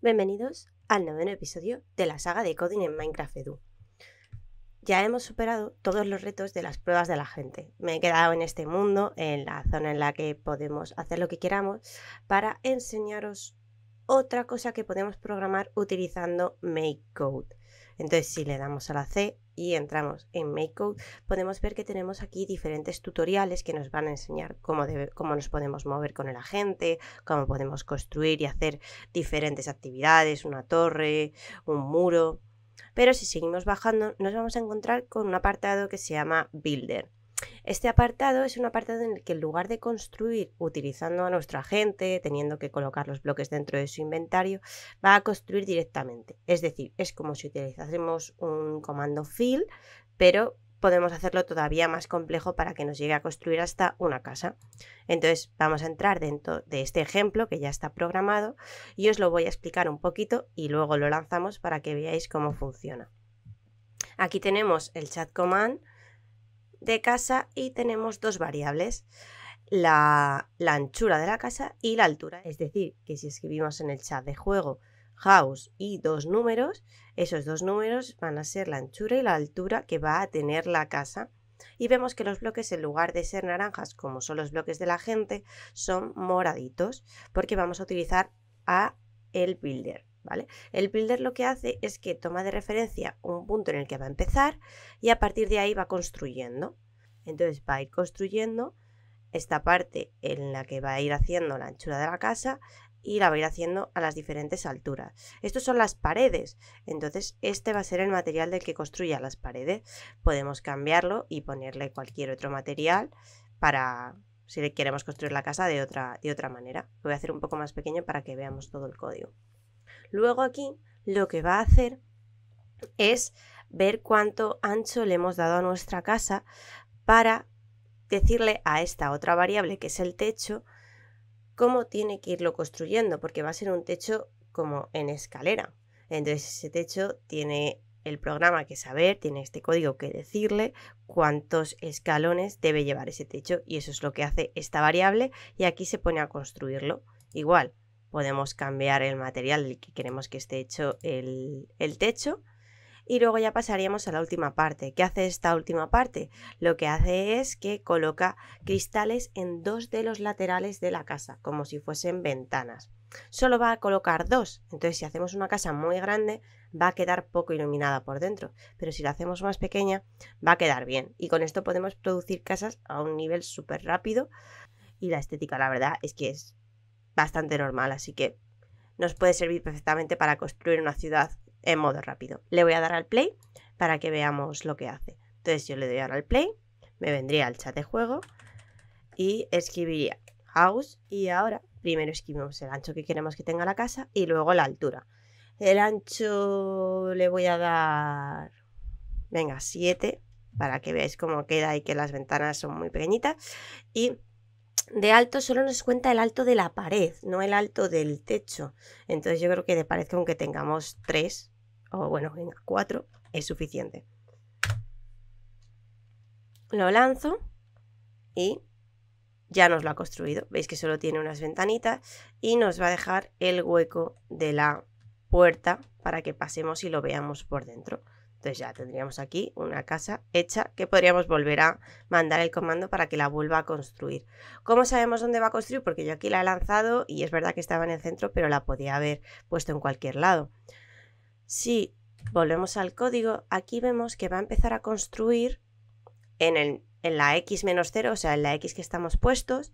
Bienvenidos al noveno episodio de la saga de coding en Minecraft Edu. Ya hemos superado todos los retos de las pruebas de la gente. Me he quedado en este mundo, en la zona en la que podemos hacer lo que queramos, para enseñaros otra cosa que podemos programar utilizando MakeCode. Entonces, si le damos a la C y entramos en MakeCode, podemos ver que tenemos aquí diferentes tutoriales que nos van a enseñar cómo, cómo nos podemos mover con el agente, cómo podemos construir y hacer diferentes actividades, una torre, un muro. Pero si seguimos bajando, nos vamos a encontrar con un apartado que se llama Builder. Este apartado es un apartado en el que en lugar de construir utilizando a nuestra gente, teniendo que colocar los bloques dentro de su inventario, va a construir directamente. Es decir, es como si utilizásemos un comando fill, pero podemos hacerlo todavía más complejo para que nos llegue a construir hasta una casa. Entonces vamos a entrar dentro de este ejemplo que ya está programado y os lo voy a explicar un poquito y luego lo lanzamos para que veáis cómo funciona. Aquí tenemos el chat command de casa y tenemos dos variables, la, anchura de la casa y la altura. Es decir, que si escribimos en el chat de juego house y dos números, esos dos números van a ser la anchura y la altura que va a tener la casa. Y vemos que los bloques, en lugar de ser naranjas, como son los bloques de la gente, son moraditos, porque vamos a utilizar a el builder. El builder lo que hace es que toma de referencia un punto en el que va a empezar y a partir de ahí va construyendo. Entonces va a ir construyendo esta parte en la que va a ir haciendo la anchura de la casa y la va a ir haciendo a las diferentes alturas. Estos son las paredes, entonces este va a ser el material del que construya las paredes. Podemos cambiarlo y ponerle cualquier otro material para si le queremos construir la casa de otra, de otra manera. Lo voy a hacer un poco más pequeño para que veamos todo el código. Luego aquí lo que va a hacer es ver cuánto ancho le hemos dado a nuestra casa para decirle a esta otra variable que es el techo cómo tiene que irlo construyendo, porque va a ser un techo como en escalera. Entonces ese techo tiene el programa que saber, tiene este código que decirle cuántos escalones debe llevar ese techo y eso es lo que hace esta variable y aquí se pone a construirlo. Igual, podemos cambiar el material que queremos que esté hecho el, el techo. Y luego ya pasaríamos a la última parte. ¿Qué hace esta última parte? Lo que hace es que coloca cristales en dos de los laterales de la casa, como si fuesen ventanas. Solo va a colocar dos. Entonces, si hacemos una casa muy grande, va a quedar poco iluminada por dentro. Pero si la hacemos más pequeña, va a quedar bien. Y con esto podemos producir casas a un nivel súper rápido. Y la estética, la verdad, es que es bastante normal, así que nos puede servir perfectamente para construir una ciudad en modo rápido. Le voy a dar al play para que veamos lo que hace. Entonces yo le doy ahora al play, me vendría al chat de juego y escribiría house y ahora primero escribimos el ancho que queremos que tenga la casa y luego la altura. El ancho le voy a dar, venga, 7 para que veáis cómo queda y que las ventanas son muy pequeñitas y de alto solo nos cuenta el alto de la pared, no el alto del techo. Entonces yo creo que de pared aunque tengamos tres, o bueno, cuatro, es suficiente. Lo lanzo y ya nos lo ha construido. Veis que solo tiene unas ventanitas y nos va a dejar el hueco de la puerta para que pasemos y lo veamos por dentro ya tendríamos aquí una casa hecha que podríamos volver a mandar el comando para que la vuelva a construir. ¿Cómo sabemos dónde va a construir? Porque yo aquí la he lanzado y es verdad que estaba en el centro, pero la podía haber puesto en cualquier lado. Si volvemos al código, aquí vemos que va a empezar a construir en, en la x menos 0, o sea, en la x que estamos puestos,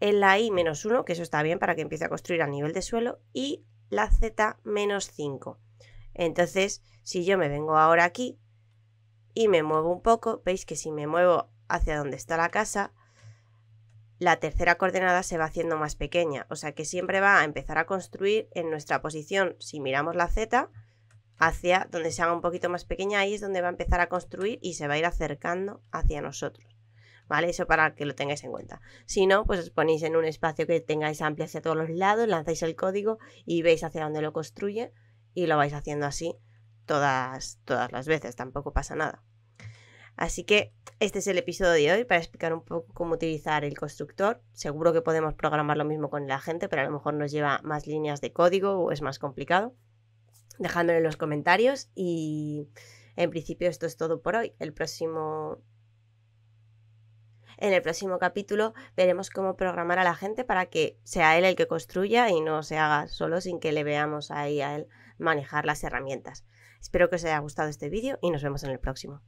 en la y menos 1, que eso está bien para que empiece a construir a nivel de suelo, y la z menos 5. Entonces, si yo me vengo ahora aquí y me muevo un poco, veis que si me muevo hacia donde está la casa, la tercera coordenada se va haciendo más pequeña, o sea que siempre va a empezar a construir en nuestra posición, si miramos la Z, hacia donde se haga un poquito más pequeña, ahí es donde va a empezar a construir y se va a ir acercando hacia nosotros. ¿Vale? Eso para que lo tengáis en cuenta. Si no, pues os ponéis en un espacio que tengáis amplio hacia todos los lados, lanzáis el código y veis hacia dónde lo construye y lo vais haciendo así todas, todas las veces, tampoco pasa nada. Así que este es el episodio de hoy para explicar un poco cómo utilizar el constructor. Seguro que podemos programar lo mismo con la gente, pero a lo mejor nos lleva más líneas de código o es más complicado. Dejándolo en los comentarios y en principio esto es todo por hoy. El próximo en el próximo capítulo veremos cómo programar a la gente para que sea él el que construya y no se haga solo sin que le veamos ahí a él manejar las herramientas. Espero que os haya gustado este vídeo y nos vemos en el próximo.